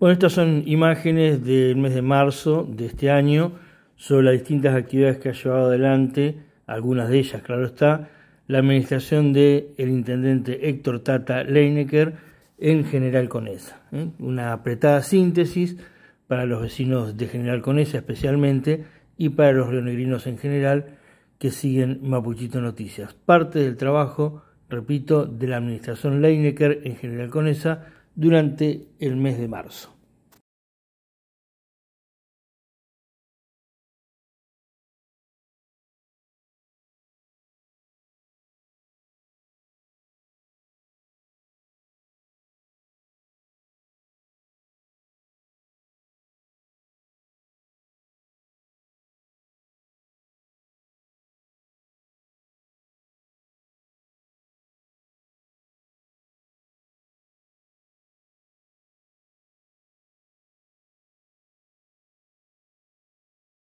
Bueno, estas son imágenes del mes de marzo de este año sobre las distintas actividades que ha llevado adelante, algunas de ellas, claro está, la administración del el intendente Héctor Tata Leinecker en General Conesa. ¿eh? Una apretada síntesis para los vecinos de General Conesa especialmente y para los rionegrinos en general que siguen Mapuchito Noticias. Parte del trabajo, repito, de la administración Leinecker en General Conesa durante el mes de marzo.